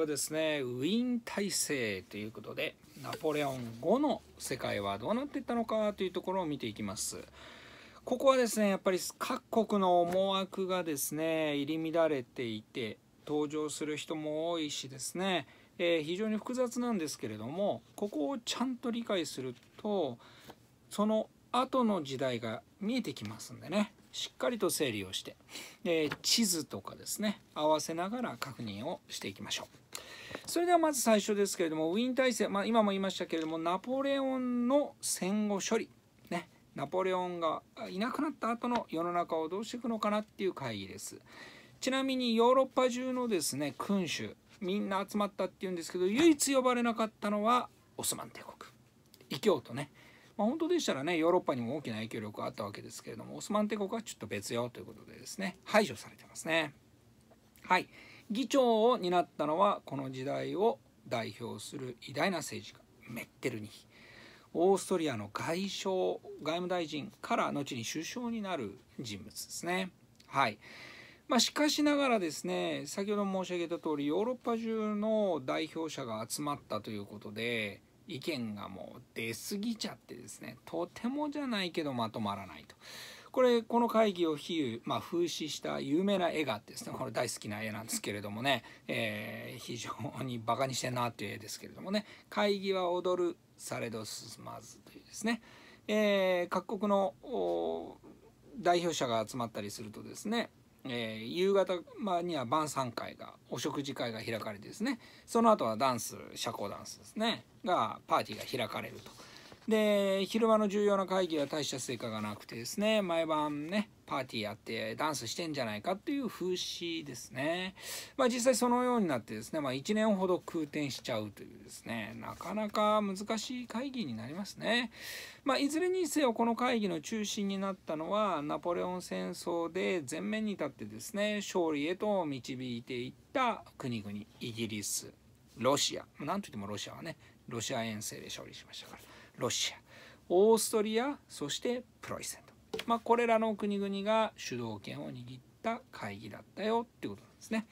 はですねウィーン体制ということでナポレオン後の世界はどうなっていったのかというところを見ていきます。ここはですねやっぱり各国の思惑がですね入り乱れていて登場する人も多いしですね、えー、非常に複雑なんですけれどもここをちゃんと理解するとその後の時代が見えてきますんでねしっかりと整理をして、えー、地図とかですね合わせながら確認をしていきましょうそれではまず最初ですけれどもウィーン体制、まあ、今も言いましたけれどもナポレオンの戦後処理、ね、ナポレオンがいなくなった後の世の中をどうしていくのかなっていう会議ですちなみにヨーロッパ中のですね君主みんな集まったっていうんですけど唯一呼ばれなかったのはオスマン帝国異教徒ねまあ、本当でしたらねヨーロッパにも大きな影響力があったわけですけれどもオスマン帝国はちょっと別よということでですね排除されてますね。はい議長を担ったのはこの時代を代表する偉大な政治家メッテルニヒオーストリアの外相外務大臣から後に首相になる人物ですね。はいまあ、しかしながらですね先ほど申し上げた通りヨーロッパ中の代表者が集まったということで意見がもう出過ぎちゃってですねとてもじゃないけどまとまらないと。これこの会議を比喩、まあ、風刺した有名な絵があってですねこれ大好きな絵なんですけれどもね、えー、非常にバカにしてんなっていう絵ですけれどもね「会議は踊るされど進まず」というですね、えー、各国の代表者が集まったりするとですねえー、夕方には晩餐会がお食事会が開かれてですねその後はダンス社交ダンスですねがパーティーが開かれるとで昼間の重要な会議は大した成果がなくてですね毎晩ねパーティーやってダンスしてんじゃないかっていう風刺ですね。まあ実際そのようになってですね、まあ1年ほど空転しちゃうというですね、なかなか難しい会議になりますね。まあいずれにせよこの会議の中心になったのはナポレオン戦争で前面に立ってですね、勝利へと導いていった国々、イギリス、ロシア、なんといってもロシアはね、ロシア遠征で勝利しましたから、ロシア、オーストリア、そしてプロイセンまあ、これらの国々が主導権を握った会議だったよっていうことなんですね。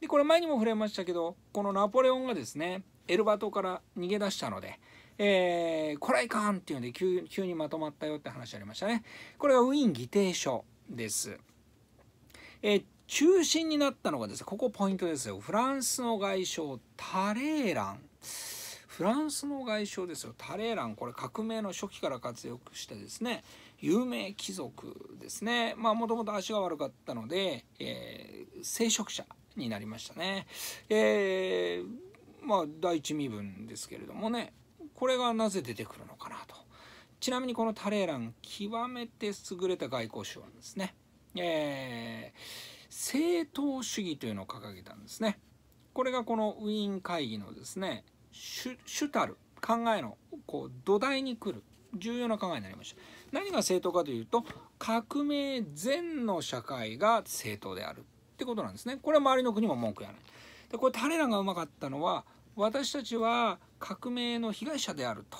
でこれ前にも触れましたけどこのナポレオンがですねエルバ島から逃げ出したので。えー、これいかんっていうので急急にまとまったよって話ありましたね。これがウィーン議定書です。えー、中心になったのがですね、ここポイントですよ。フランスの外相、タレーラン。フランスの外相ですよ。タレーラン、これ革命の初期から活躍してですね、有名貴族ですね。まあ、もともと足が悪かったので、えー、聖職者になりましたね。えー、まあ、第一身分ですけれどもね、これがなぜ出てくるのかなと。ちなみにこのタレーラン、極めて優れた外交手腕ですね。えー、正当主義というのを掲げたんですね。これがこのウィーン会議のですね、主たる考えのこう土台に来る重要な考えになりました。何が正当かというと革命前の社会が正当であるってことなんですねこれは周りの国も文句やないでこれ彼らがうまかったのは私たちは革命の被害者であると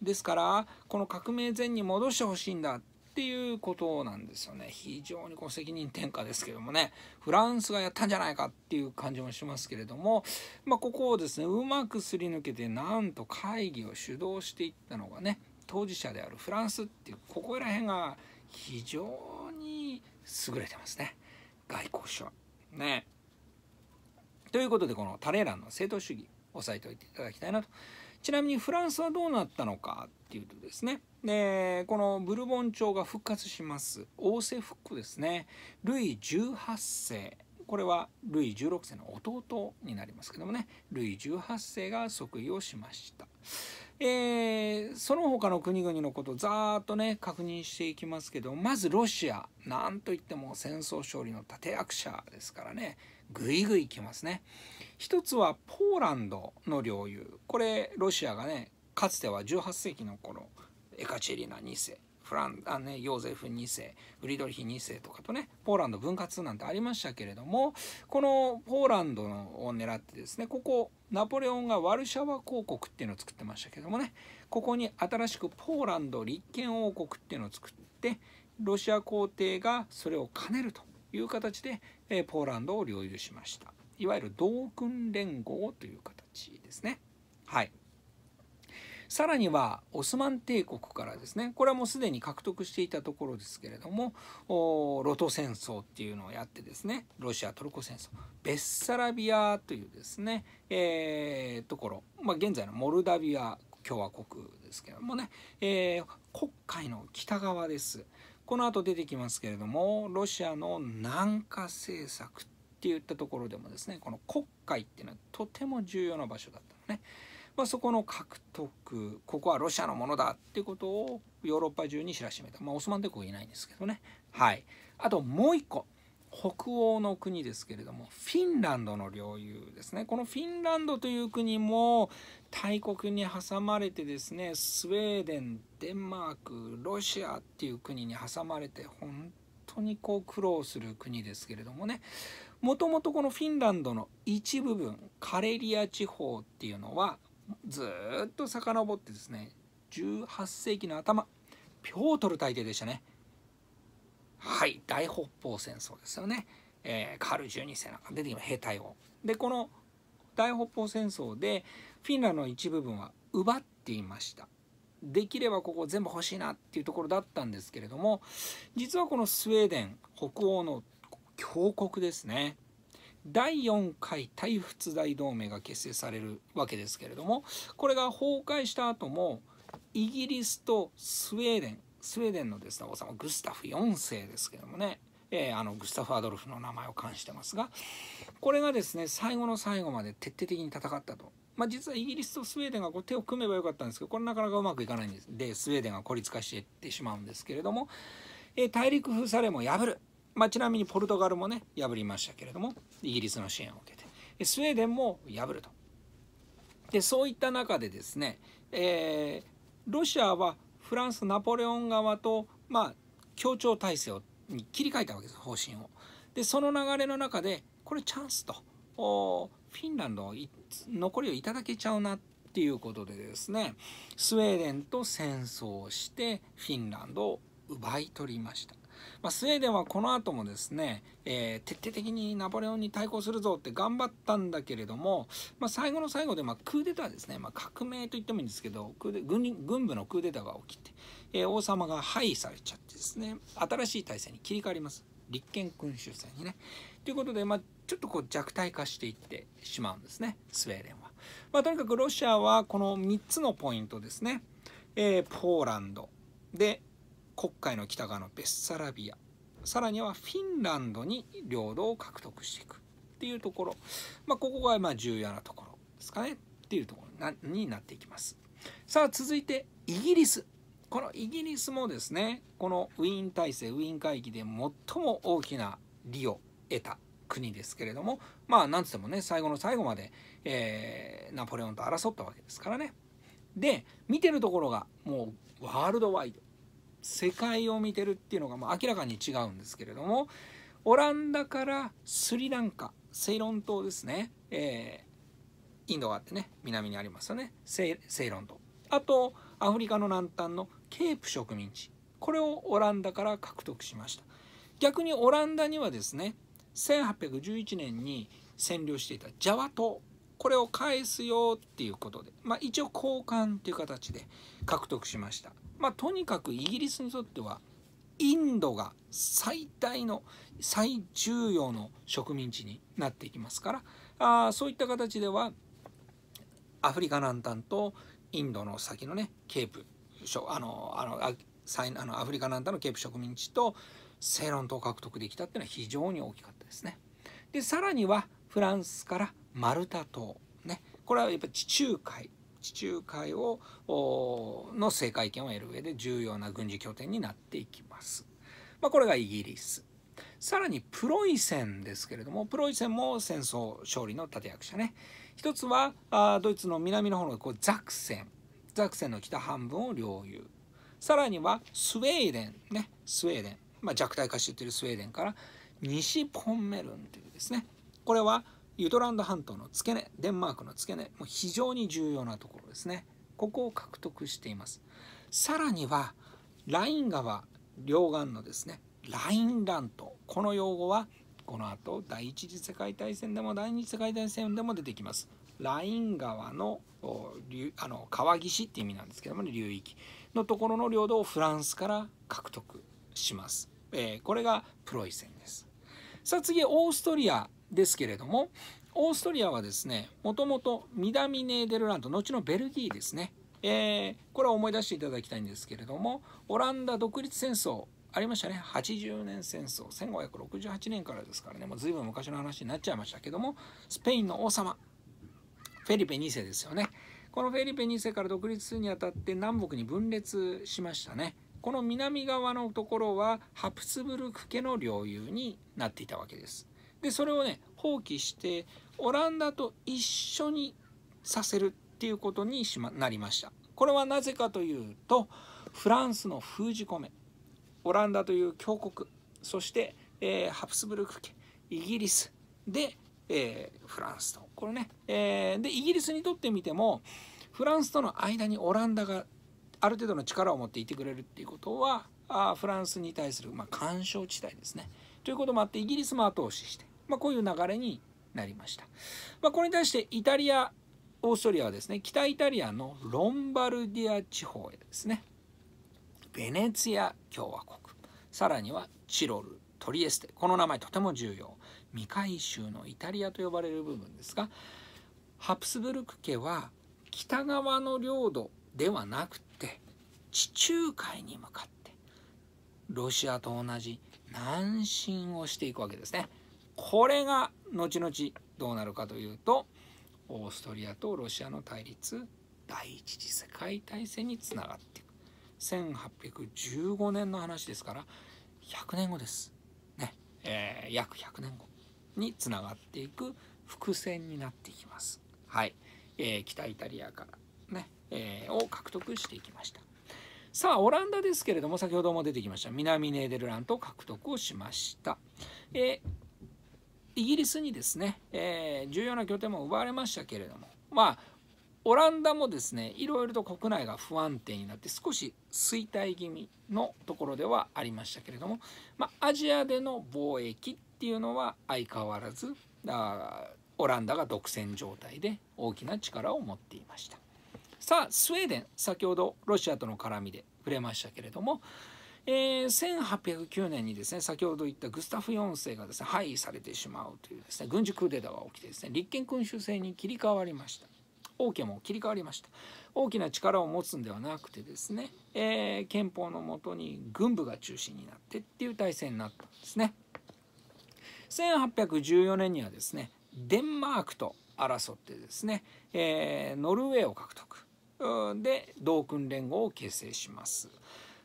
ですからこの革命前に戻してほしいんだっていうことなんですよね非常にこう責任転嫁ですけどもねフランスがやったんじゃないかっていう感じもしますけれども、まあ、ここをですねうまくすり抜けてなんと会議を主導していったのがね当事者であるフランスっていうここら辺が非常に優れてますね外交書ねということでこのタレーランの正当主義押さえておいていただきたいなとちなみにフランスはどうなったのかっていうとですねでこのブルボン朝が復活します王政復古ですねルイ18世これはルイ16世の弟になりますけどもねルイ18世が即位をしました。えー、その他の国々のことをざーっとね確認していきますけどまずロシアなんといっても戦争勝利の立役者ですからねぐいぐいきますね一つはポーランドの領有これロシアがねかつては18世紀の頃エカチェリナ2世フランあ、ね、ヨーゼフ2世ウリドリヒ2世とかとねポーランド分割なんてありましたけれどもこのポーランドを狙ってですねここナポレオンがワルシャワ公国っていうのを作ってましたけどもねここに新しくポーランド立憲王国っていうのを作ってロシア皇帝がそれを兼ねるという形で、えポーランドを領有しましたいわゆる同訓連合という形ですねはい。さらにはオスマン帝国からですねこれはもうすでに獲得していたところですけれどもロト戦争っていうのをやってですねロシアトルコ戦争ベッサラビアというですね、えー、ところ、まあ、現在のモルダビア共和国ですけどもね、えー、国会の北側です。この後出てきますけれどもロシアの南下政策っていったところでもですねこの国会っていうのはとても重要な場所だったのね。まあ、そこの獲得ここはロシアのものだっていうことをヨーロッパ中に知らしめた、まあ、オスマン帝国いないんですけどねはいあともう一個北欧の国ですけれどもフィンランドの領有ですねこのフィンランドという国も大国に挟まれてですねスウェーデンデンマークロシアっていう国に挟まれて本当にこう苦労する国ですけれどもねもともとこのフィンランドの一部分カレリア地方っていうのはずっと遡ってですね18世紀の頭ピョートル大帝でしたねはい大北方戦争ですよね、えー、カール12世なんか出てき兵隊をでこの大北方戦争でフィンランドの一部分は奪っていましたできればここ全部欲しいなっていうところだったんですけれども実はこのスウェーデン北欧の強国ですね第4回大仏大同盟が結成されるわけですけれどもこれが崩壊した後もイギリスとスウェーデンスウェーデンのですね王様グスタフ4世ですけどもね、えー、あのグスタフ・アドルフの名前を冠してますがこれがですね最後の最後まで徹底的に戦ったと。まあ、実はイギリスとスウェーデンがこう手を組めばよかったんですけどこれなかなかうまくいかないんですでスウェーデンが孤立化していってしまうんですけれども、えー、大陸封鎖令も破るまあ、ちなみにポルトガルもね破りましたけれどもイギリスの支援を受けてスウェーデンも破るとでそういった中でですね、えー、ロシアはフランスナポレオン側と、まあ、協調体制をに切り替えたわけです方針を。でその流れの中でこれチャンスとフィンランド残りをいただけちゃうなっていうことでですねスウェーデンと戦争をしてフィンランドを奪い取りました。まあ、スウェーデンはこの後もですね、えー、徹底的にナポレオンに対抗するぞって頑張ったんだけれども、まあ、最後の最後で、まあ、クーデターですね、ま革命と言ってもいいんですけど軍軍部のクーデターが起きて、えー、王様が廃位されちゃってですね新しい体制に切り替わります。立憲君主制にね。ということで、まあ、ちょっとこう弱体化していってしまうんですね、スウェーデンは。まあ、とにかくロシアはこの3つのポイントですね。えー、ポーランド。で、黒海の北側のベッサラビアさらにはフィンランドに領土を獲得していくっていうところ、まあ、ここがま重要なところですかねっていうところになっていきますさあ続いてイギリスこのイギリスもですねこのウィーン体制ウィーン会議で最も大きな利を得た国ですけれどもまあなんつってもね最後の最後まで、えー、ナポレオンと争ったわけですからねで見てるところがもうワールドワイド世界を見てるっていうのがまあ明らかに違うんですけれどもオランダからスリランカセイロン島ですね、えー、インドがあってね南にありますよねセイロン島あとアフリカの南端のケープ植民地これをオランダから獲得しました逆にオランダにはですね1811年に占領していたジャワ島これを返すよっていうことで、まあ、一応交換っていう形で獲得しました。まあ、とにかくイギリスにとってはインドが最大の最重要の植民地になっていきますからあそういった形ではアフリカ南端とインドの先のねケープあのあのあのアフリカ南端のケープ植民地とセイロン島を獲得できたっていうのは非常に大きかったですね。でさらにはフランスからマルタ島、ね、これはやっぱり地中海地中海をの制海権を得る上で重要な軍事拠点になっていきます。まあ、これがイギリス。さらにプロイセンですけれどもプロイセンも戦争勝利の立役者ね。一つはあドイツの南の方のこうザクセンザクセンの北半分を領有。さらにはスウェーデンねスウェーデン、まあ、弱体化しているスウェーデンから西ポンメルンというですねこれはユトランド半島の付け根デンマークの付け根もう非常に重要なところですねここを獲得していますさらにはライン川両岸のですねラインラントこの用語はこの後第一次世界大戦でも第二次世界大戦でも出てきますライン川のあの川岸って意味なんですけども、ね、流域のところの領土をフランスから獲得します、えー、これがプロイセンですさあ次オーストリアですけれどもオーストリアはですねもともと南ネーデルランド後のベルギーですね、えー、これは思い出していただきたいんですけれどもオランダ独立戦争ありましたね80年戦争1568年からですからねもう随分昔の話になっちゃいましたけどもスペインの王様フェリペ2世ですよねこのフェリペ2世から独立するにあたって南北に分裂しましたねこの南側のところはハプスブルク家の領有になっていたわけですでそれをね放棄してオランダと一緒にさせるっていうことにし、ま、なりましたこれはなぜかというとフランスの封じ込めオランダという強国そして、えー、ハプスブルク家イギリスで、えー、フランスとこれね、えー、でイギリスにとってみてもフランスとの間にオランダがある程度の力を持っていてくれるっていうことはあフランスに対する、まあ、干渉地帯ですねということもあってイギリスも後押ししてまあ、こういう流れになりました。まあ、これに対してイタリア、オーストリアはですね、北イタリアのロンバルディア地方へですね、ベネツィア共和国、さらにはチロル、トリエステ、この名前とても重要。未回収のイタリアと呼ばれる部分ですが、ハプスブルク家は北側の領土ではなくて、地中海に向かって、ロシアと同じ南進をしていくわけですね。これが後々どうなるかというとオーストリアとロシアの対立第一次世界大戦につながっていく1815年の話ですから100年後ですねえー、約100年後につながっていく伏線になっていきますはい、えー、北イタリアからね、えー、を獲得していきましたさあオランダですけれども先ほども出てきました南ネーデルラント獲得をしました、えーイギリスにですね、えー、重要な拠点も奪われましたけれども、まあ、オランダもですね、いろいろと国内が不安定になって、少し衰退気味のところではありましたけれども、まあ、アジアでの貿易っていうのは相変わらず、あオランダが独占状態で大きな力を持っていました。さあ、スウェーデン、先ほどロシアとの絡みで触れましたけれども、えー、1809年にですね先ほど言ったグスタフ4世がですね廃位されてしまうというですね軍事クーデターが起きてですね立憲君主制に切り替わりました王家も切り替わりました大きな力を持つんではなくてですね、えー、憲法のもとに軍部が中心になってっていう体制になったんですね1814年にはですねデンマークと争ってですね、えー、ノルウェーを獲得で同訓連合を結成します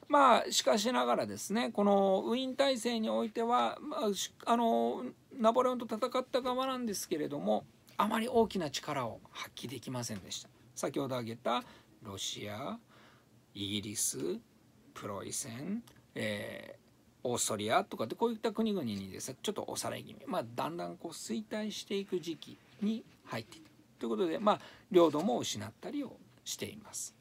まあしかしながらですねこのウィーン体制においては、まあ、あのナポレオンと戦った側なんですけれどもあまり大きな力を発揮できませんでした先ほど挙げたロシアイギリスプロイセン、えーオーストリアとかってこういった国々にですねちょっとおさらい気味、まあ、だんだんこう衰退していく時期に入っていたということで、まあ、領土も失ったりをしています。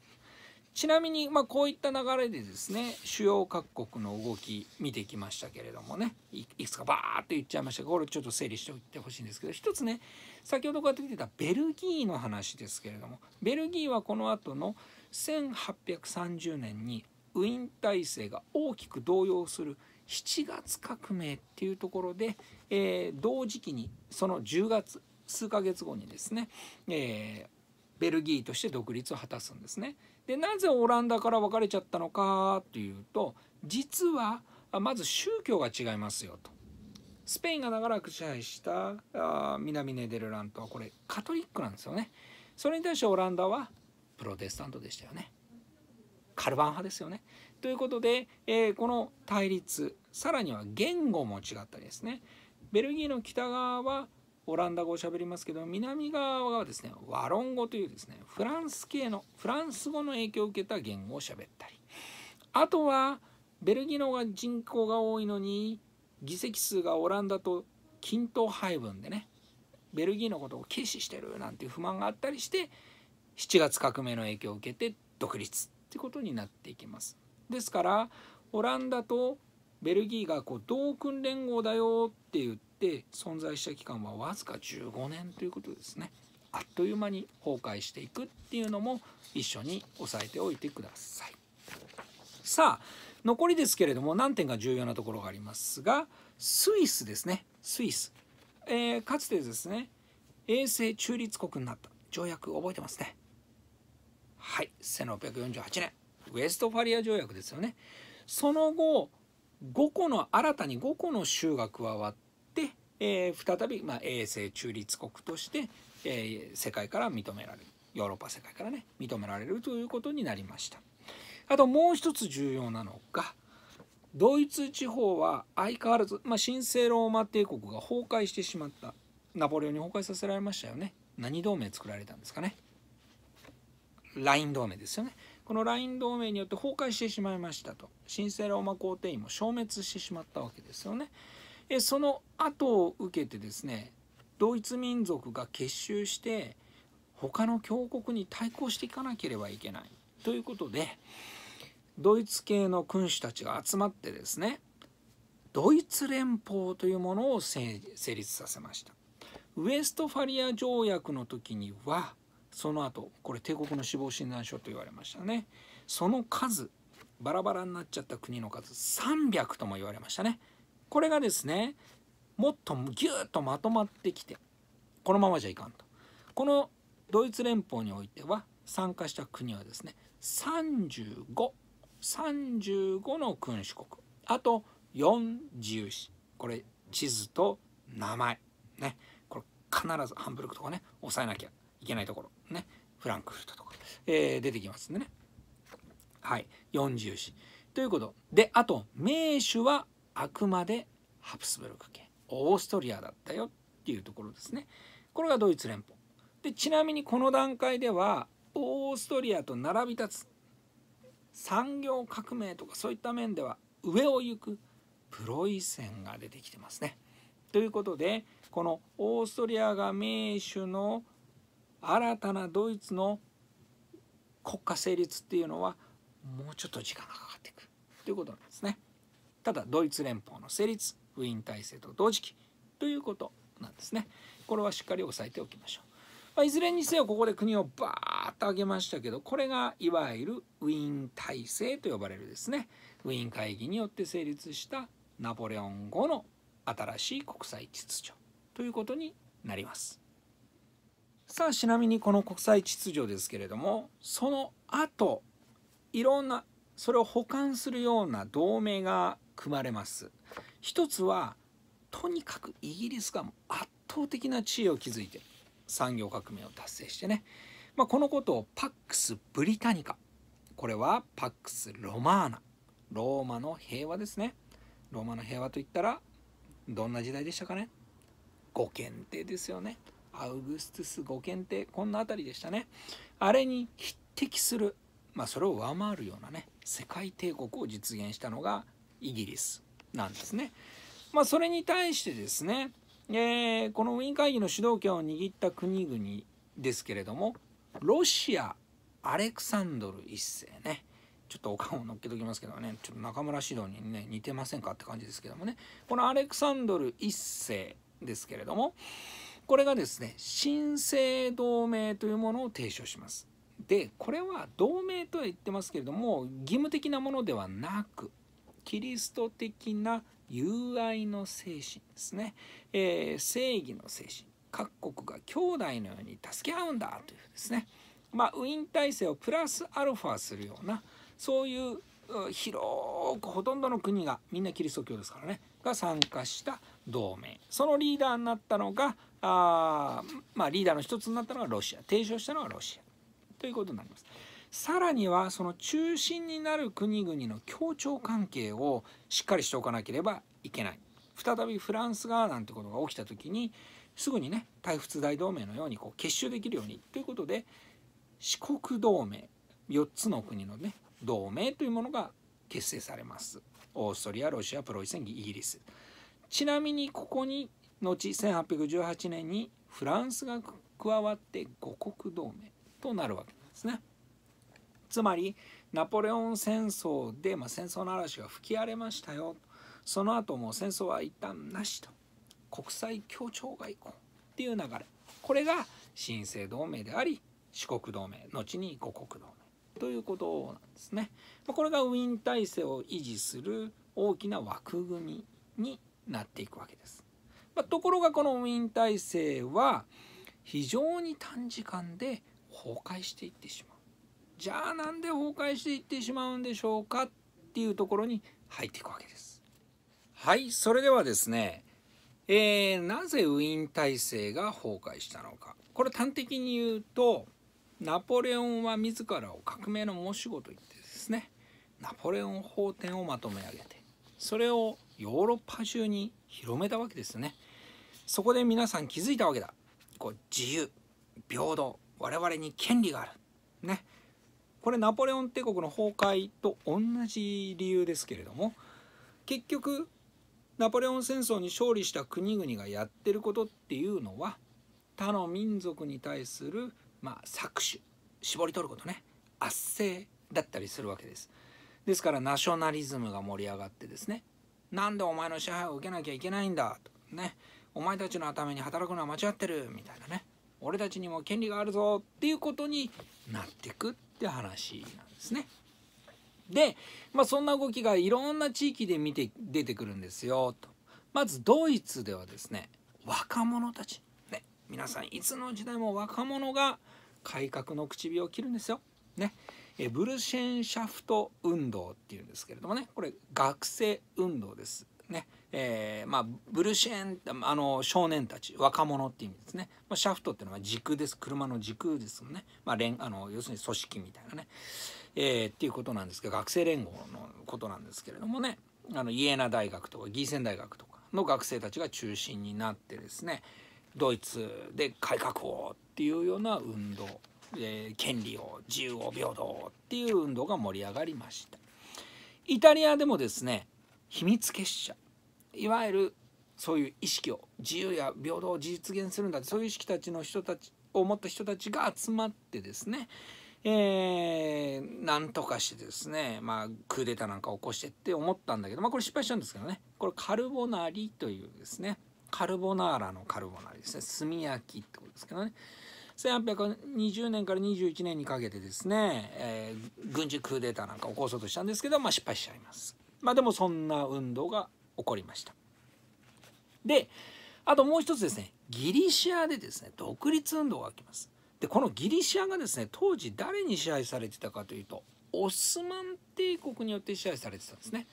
ちなみに、まあ、こういった流れでですね主要各国の動き見てきましたけれどもねいくつかバーっと言っちゃいましたがこれちょっと整理しておいてほしいんですけど一つね先ほどから出てたベルギーの話ですけれどもベルギーはこの後の1830年にウィーン体制が大きく動揺する7月革命っていうところで、えー、同時期にその10月数ヶ月後にですね、えー、ベルギーとして独立を果たすんですね。でなぜオランダから別れちゃったのかというと実はまず宗教が違いますよと。スペインが長らく支配したあ南ネデルラントはこれカトリックなんですよね。それに対してオランダはプロテスタントでしたよね。カルバン派ですよね。ということで、えー、この対立さらには言語も違ったりですねベルギーの北側はオランダ語を喋りますけど南側はですねワロン語というですねフランス系のフランス語の影響を受けた言語を喋ったりあとはベルギーのが人口が多いのに議席数がオランダと均等配分でねベルギーのことを軽視してるなんていう不満があったりして7月革命の影響を受けて独立ってことになっていきます。ですからオランダとベルギーがこう同訓連合だよって言ってって存在した期間はわずか15年ということですねあっという間に崩壊していくっていうのも一緒に押さえておいてくださいさあ残りですけれども何点か重要なところがありますがスイスですねスイス、えー、かつてですね衛星中立国になった条約覚えてますねはい1648年ウェストファリア条約ですよねその後5個の新たに5個の州が加わっえー、再び、まあ、永世中立国として、えー、世界から認められるヨーロッパ世界からね認められるということになりましたあともう一つ重要なのがドイツ地方は相変わらず、まあ、神聖ローマ帝国が崩壊してしまったナポレオンに崩壊させられましたよね何同盟作られたんですかねライン同盟ですよねこのライン同盟によって崩壊してしまいましたと神聖ローマ皇帝院も消滅してしまったわけですよねその後を受けてですねドイツ民族が結集して他の強国に対抗していかなければいけないということでドイツ系の君主たちが集まってですねドイツ連邦というものを成立させましたウエストファリア条約の時にはその後これ帝国の死亡診断書と言われましたねその数バラバラになっちゃった国の数300とも言われましたねこれがですねもっとギューッとまとまってきてこのままじゃいかんとこのドイツ連邦においては参加した国はですね3535 35の君主国あと4自由市これ地図と名前ねこれ必ずハンブルクとかね押さえなきゃいけないところねフランクフルトとか、えー、出てきますんでねはい4自由市ということであと名手はあくまでハプスブルク家オーストリアだったよっていうところですねこれがドイツ連邦でちなみにこの段階ではオーストリアと並び立つ産業革命とかそういった面では上を行くプロイセンが出てきてますね。ということでこのオーストリアが名手の新たなドイツの国家成立っていうのはもうちょっと時間がかかっていくということなんですね。ただドイツ連邦の成立ウィーン体制と同時期ということなんですねこれはしっかり押さえておきましょう、まあ、いずれにせよここで国をバーッと上げましたけどこれがいわゆるウィーン体制と呼ばれるですねウィーン会議によって成立したナポレオン後の新しい国際秩序ということになりますさあちなみにこの国際秩序ですけれどもその後いろんなそれを補完するような同盟が組まれます一つはとにかくイギリスが圧倒的な地位を築いて産業革命を達成してね、まあ、このことをパックス・ブリタニカこれはパックス・ロマーナローマの平和ですねローマの平和といったらどんな時代でしたかね五検定ですよねアウグストゥス五検定こんな辺りでしたねあれに匹敵するまあそれを上回るようなね世界帝国を実現したのがイギリスなんですね。まあ、それに対してですね、えー、このウィーン会議の主導権を握った国々ですけれどもロシアアレクサンドル1世ねちょっとお顔を乗っけときますけどねちょっと中村指導にね似てませんかって感じですけどもねこのアレクサンドル1世ですけれどもこれがですね神聖同盟というものを提唱します。でこれは同盟とは言ってますけれども義務的なものではなくキリスト的な友愛の精神ですね、えー、正義の精神各国が兄弟のように助け合うんだというですねまあウィン体制をプラスアルファするようなそういう広くほとんどの国がみんなキリスト教ですからねが参加した同盟そのリーダーになったのがあまあリーダーの一つになったのがロシア提唱したのがロシアということになります。さらにはその中心になる国々の協調関係をしっかりしておかなければいけない再びフランスがなんてことが起きた時にすぐにね大仏大同盟のようにこう結集できるようにということで四国同盟4つの国のね同盟というものが結成されますオーストリアロシアプロイセンイギリスちなみにここに後1818年にフランスが加わって五国同盟となるわけなんですね。つまりナポレオン戦争で、まあ、戦争の嵐が吹き荒れましたよその後も戦争は一旦なしと国際協調外交っていう流れこれが新生同盟であり四国同盟後に五国同盟ということなんですねこれがウィーン体制を維持する大きな枠組みになっていくわけです、まあ、ところがこのウィーン体制は非常に短時間で崩壊していってしまうじゃあなんで崩壊していってしまうんでしょうかっていうところに入っていくわけですはいそれではですねえー、なぜウィーン体制が崩壊したのかこれ端的に言うとナポレオンは自らを革命の申し子と言ってですねナポレオン法典をまとめ上げてそれをヨーロッパ中に広めたわけですねそこで皆さん気づいたわけだこう自由平等我々に権利があるねこれナポレオン帝国の崩壊と同じ理由ですけれども結局ナポレオン戦争に勝利した国々がやってることっていうのは他の民族に対する、まあ、搾取絞り取ることね圧政だったりするわけですですからナショナリズムが盛り上がってですねなんでお前の支配を受けなきゃいけないんだとねお前たちのために働くのは間違ってるみたいなね俺たちにも権利があるぞっていうことになってくっって話なんですね。で、まあ、そんな動きがいろんな地域で見て出てくるんですよと。まずドイツではですね若者たち、ね、皆さんいつの時代も若者が改革の唇を切るんですよ。ね、えブルシェンシャフト運動っていうんですけれどもねこれ学生運動です。ね、えー、まあ、ブルシェンあの少年たち若者って意味ですね、まあ、シャフトっていうのは軸です車の軸ですもんね、まあ、連あの要するに組織みたいなね、えー、っていうことなんですけど学生連合のことなんですけれどもねあのイエナ大学とかギーセン大学とかの学生たちが中心になってですねドイツで改革をっていうような運動、えー、権利を自由を平等っていう運動が盛り上がりましたイタリアでもですね秘密結社いわゆるそういう意識を自由や平等を実現するんだってそういう意識たちの人たちを持った人たちが集まってですねえー、なんとかしてですね、まあ、クーデターなんか起こしてって思ったんだけど、まあ、これ失敗したんですけどねこれカルボナーリというですねカルボナーラのカルボナーリですね炭焼きってことですけどね1820年から21年にかけてですね、えー、軍事クーデターなんか起こそうとしたんですけど、まあ、失敗しちゃいます。まあ、でもそんな運動が起こりましたであともう一つですねギリシアでですね独立運動が起きますでこのギリシアがですね当時誰に支配されてたかというとオスマン帝国によって支配されてたんですね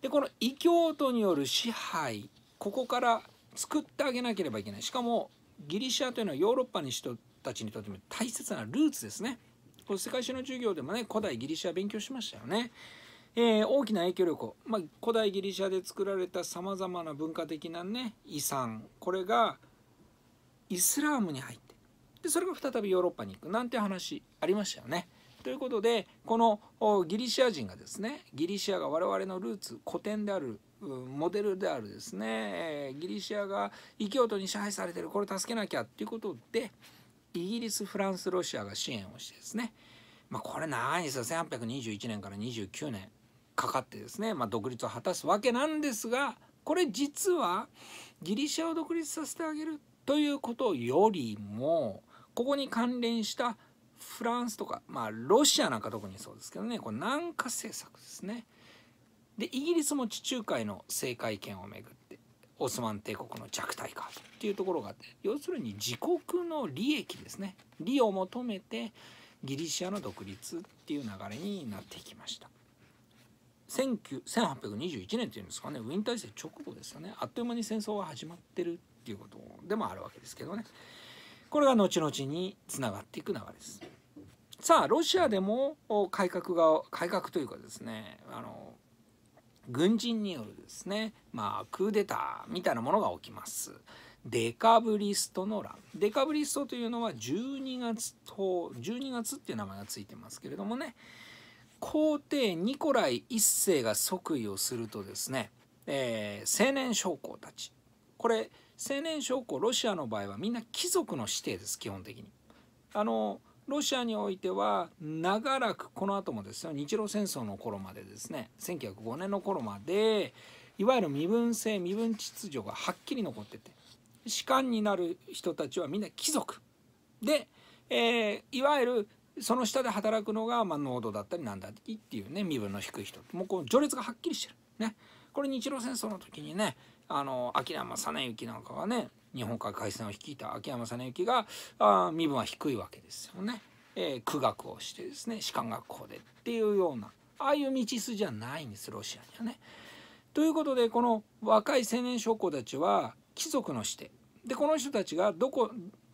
でこの異教徒による支配ここから作ってあげなければいけないしかもギリシアというのはヨーロッパの人たちにとっても大切なルーツですねこれ世界史の授業でもね古代ギリシア勉強しましたよねえー、大きな影響力を、まあ、古代ギリシャで作られたさまざまな文化的な、ね、遺産これがイスラームに入ってでそれが再びヨーロッパに行くなんて話ありましたよね。ということでこのギリシア人がですねギリシアが我々のルーツ古典であるモデルであるですねギリシアが異教徒に支配されてるこれ助けなきゃっていうことでイギリスフランスロシアが支援をしてですねまあこれ長いんですよ1821年から29年かかってですね、まあ、独立を果たすわけなんですがこれ実はギリシャを独立させてあげるということよりもここに関連したフランスとか、まあ、ロシアなんか特にそうですけどねこれ南下政策ですね。でイギリスも地中海の政界権をめぐってオスマン帝国の弱体化っていうところがあって要するに自国の利益ですね利を求めてギリシアの独立っていう流れになっていきました。1821年っていうんですかねウィン体制直後ですよねあっという間に戦争が始まってるっていうことでもあるわけですけどねこれが後々につながっていく流れです。さあロシアでも改革が改革というかですねあの軍人によるですね、まあ、クーデターみたいなものが起きます。デカブリストの乱デカブリストというのは12月と12月っていう名前がついてますけれどもね皇帝ニコライ1世が即位をするとですね、えー、青年将校たちこれ青年将校ロシアの場合はみんな貴族の指定です基本的に。あのロシアにおいては長らくこの後もですよ日露戦争の頃までですね1905年の頃までいわゆる身分制身分秩序がはっきり残ってて士官になる人たちはみんな貴族で、えー、いわゆるその下で働くのが、まあ、濃度だったりなんだいっていうね身分の低い人もうこの序列がはっきりしてる。ね、これ日露戦争の時にねあの秋山実之なんかがね日本海海戦を率いた秋山実之があ身分は低いわけですよね。えー、苦学をしてですね士官学校でっていうようなああいう道筋じゃないんですロシアにはね。ということでこの若い青年将校たちは貴族の子弟でこの人たちがどこ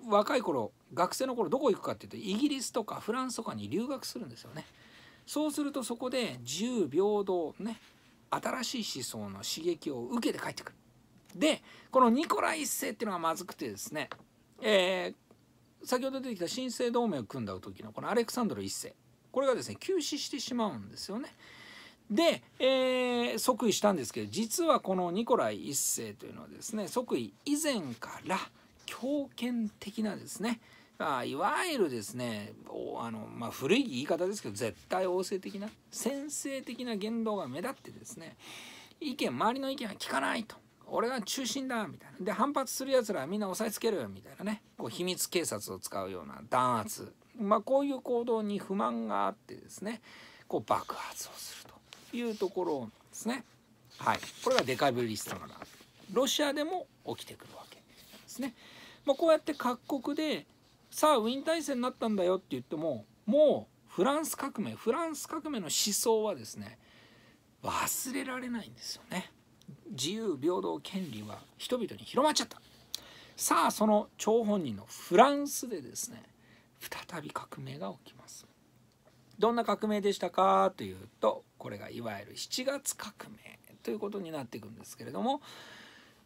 若い頃学生の頃どこ行くかっていうとイギリスとかフランスとかに留学するんですよね。そうするとそこで自由平等ね新しい思想の刺激を受けて帰ってくる。でこのニコライ1世っていうのがまずくてですね、えー、先ほど出てきた新生同盟を組んだ時のこのアレクサンドル1世これがですね急死してしまうんですよね。で、えー、即位したんですけど実はこのニコライ1世というのはですね即位以前から強権的なですね、まあ、いわゆるですねあの、まあ、古い言い方ですけど絶対王政的な先制的な言動が目立ってですね意見周りの意見は聞かないと俺が中心だみたいなで反発するやつらはみんな押さえつけるみたいなねこう秘密警察を使うような弾圧、まあ、こういう行動に不満があってですねこう爆発をするというところですね。はい、これがデカブリストの乱ロシアでも起きてくるわけですね。まあ、こうやって各国でさあウィーン体制になったんだよって言ってももうフランス革命フランス革命の思想はですね忘れられないんですよね。自由平等権利は人々に広まっちゃった。さあその張本人のフランスでですね再び革命が起きます。どんな革命でしたかというとこれがいわゆる7月革命ということになっていくんですけれども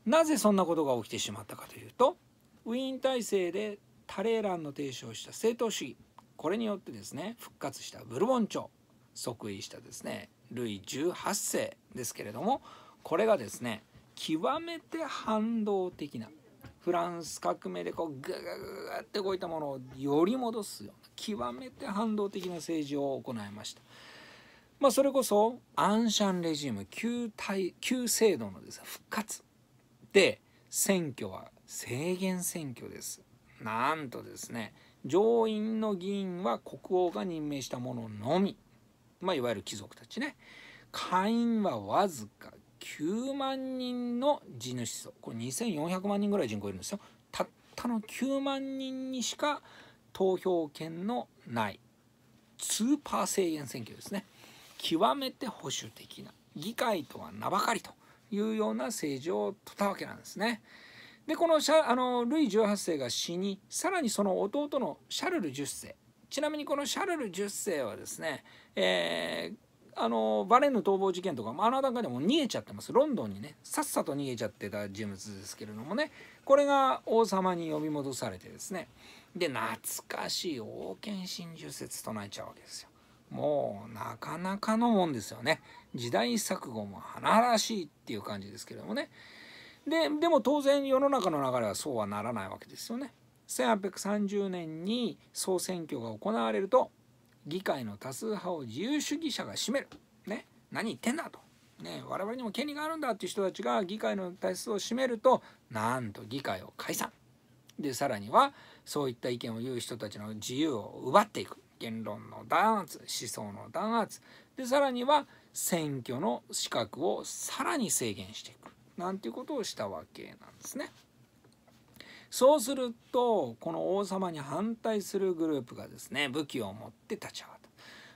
なぜそんなことが起きてしまったかというとウィーン体制でタレーランの提唱した正統主義これによってですね復活したブルボン朝即位したですねルイ18世ですけれどもこれがですね極めて反動的なフランス革命でこうグーグーって動いたものをより戻すような極めて反動的な政治を行いました。まあ、それこそアンシャンレジーム旧体旧制度のです、ね、復活で選挙は制限選挙ですなんとですね上院の議員は国王が任命したもののみまあ、いわゆる貴族たちね下院はわずか9万人の地主層これ2400万人ぐらい人口いるんですよたったの9万人にしか投票権のないスーパー制限選挙ですね極めて保守的な議会とは名ばかりというような政治をとったわけなんですね。でこのシャあのルイ18世が死にさらにその弟のシャルル10世ちなみにこのシャルル10世はですね、えー、あのバレンヌ逃亡事件とか、あ、あの段階でも逃げちゃってますロンドンにねさっさと逃げちゃってた人物ですけれどもねこれが王様に呼び戻されてですねで懐かしい王権真珠説唱えちゃうわけですよ。もうなかなかのもんですよね。時代錯誤も甚だしいっていう感じですけれどもねででも当然世の中の流れはそうはならないわけですよね。1830年に総選挙が行われると議会の多数派を自由主義者が占める。ね、何言ってんだと。ね、我々にも権利があるんだっていう人たちが議会の多数を占めるとなんと議会を解散でさらにはそういった意見を言う人たちの自由を奪っていく言論の弾圧思想の弾圧でさらには選挙の資格をさらに制限していくなんていうことをしたわけなんですね。そうするとこの王様に反対するグループがですね武器を持って立ち上がった、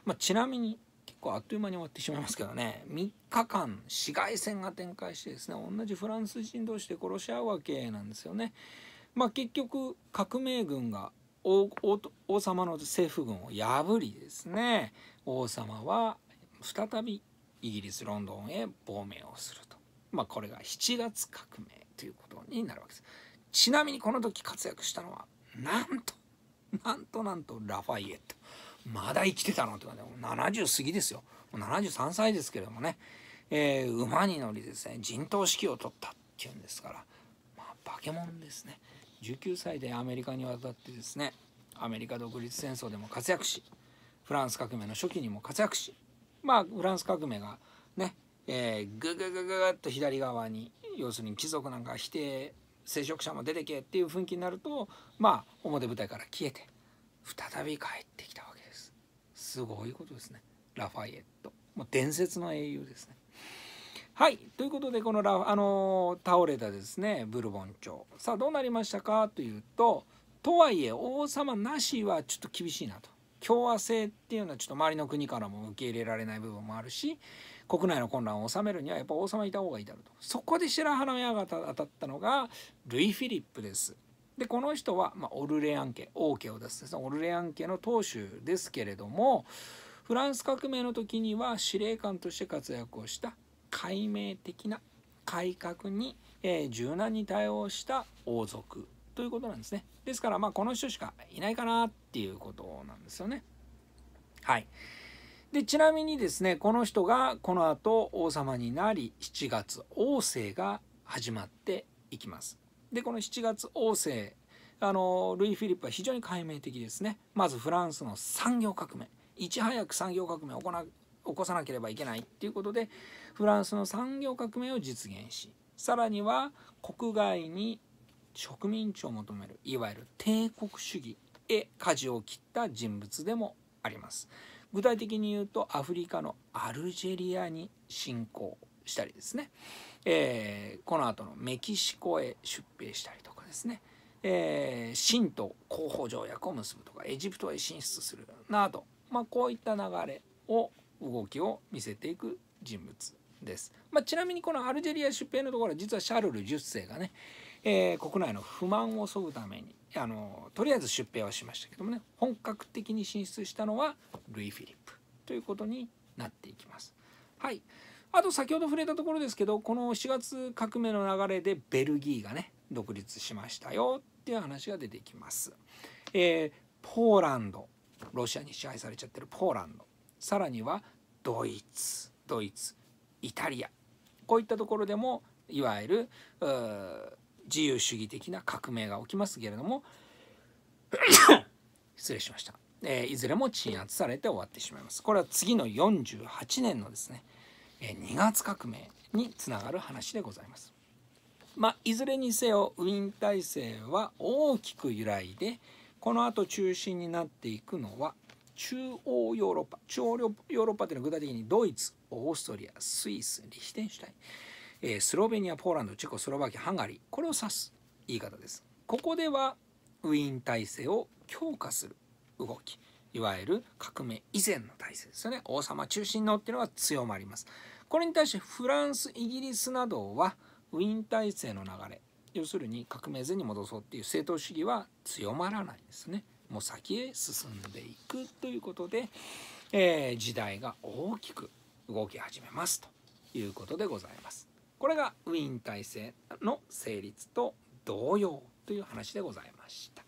まあ、ちなみに結構あっという間に終わってしまいますけどね3日間市街戦が展開してですね同じフランス人同士で殺し合うわけなんですよね。まあ、結局革命軍が王王様の政府軍を破りですね王様は再びイギリス・ロンドンへ亡命をすると。まあ、これが7月革命ということになるわけです。ちなみにこの時活躍したのは、なんと、なんとなんとラファイエット。まだ生きてたのって感もね、70過ぎですよ。73歳ですけれどもね、えー、馬に乗りですね、陣頭指揮を取ったっていうんですから、まあ、化け物ですね。19歳でアメリカに渡ってですね、アメリカ独立戦争でも活躍し、フランス革命の初期にも活躍し、まあフランス革命がね、えー、ググググっと左側に要するに貴族なんか否定聖職者も出てけっていう雰囲気になるとまあ表舞台から消えて再び帰ってきたわけですすごいことですねラファイエットもう伝説の英雄ですねはいということでこのラあのー、倒れたですねブルボン朝さあどうなりましたかというととはいえ王様なしはちょっと厳しいなと共和制っていうのはちょっと周りの国からも受け入れられない部分もあるし国内の混乱を収めるにはやっぱ王様いた方がいいだろうとそこで白羽の矢が当たったのがルイ・フィリップです。でこの人は、まあ、オルレアン家王家を出すオルレアン家の当主ですけれどもフランス革命の時には司令官として活躍をした解明的な改革に、えー、柔軟に対応した王族ということなんですね。ですから、まあ、この人しかいないかなっていうことなんですよね。はい。で、ちなみにですね、この人がこの後王様になり、7月王政が始まっていきます。で、この7月王政、あの、ルイ・フィリップは非常に解明的ですね。まずフランスの産業革命。いち早く産業革命を起こさなければいけないっていうことで、フランスの産業革命を実現し、さらには国外に植民地を求めるいわゆる帝国主義へ舵を切った人物でもあります具体的に言うとアフリカのアルジェリアに侵攻したりですね、えー、この後のメキシコへ出兵したりとかですね、えー、と広報条約を結ぶとかエジプトへ進出するなど、まあ、こういった流れを動きを見せていく人物です、まあ、ちなみにこのアルジェリア出兵のところは実はシャルル10世がねえー、国内の不満を削ぐためにあのとりあえず出兵はしましたけどもね本格的に進出したのはルイ・フィリップということになっていきます。はいあと先ほど触れたところですけどこの4月革命の流れでベルギーがね独立しましたよっていう話が出てきます。えー、ポーランドロシアに支配されちゃってるポーランドさらにはドイツドイツイタリアこういったところでもいわゆる自由主義的な革命が起きますけれども 失礼しました、えー、いずれも鎮圧されて終わってしまいますこれは次の48年のですね、えー、2月革命につながる話でございますまあ、いずれにせよウィーン体制は大きく揺らいでこのあと中心になっていくのは中央ヨーロッパ中央ヨーロッパというのは具体的にドイツオーストリアスイスリヒテンシュタインえスロベニアポーランドチェコスロバキアハンガリーこれを指す言い方ですここではウィーン体制を強化する動きいわゆる革命以前の体制ですよね王様中心のっていうのが強まりますこれに対してフランスイギリスなどはウィーン体制の流れ要するに革命前に戻そうっていう政党主義は強まらないんですねもう先へ進んでいくということで、えー、時代が大きく動き始めますということでございます。これがウィーン体制の成立と同様という話でございました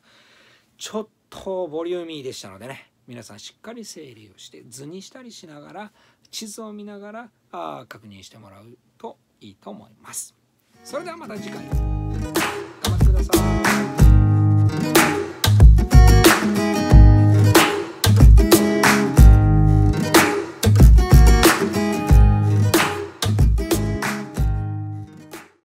ちょっとボリューミーでしたのでね皆さんしっかり整理をして図にしたりしながら地図を見ながらあ確認してもらうといいと思いますそれではまた次回頑張ってください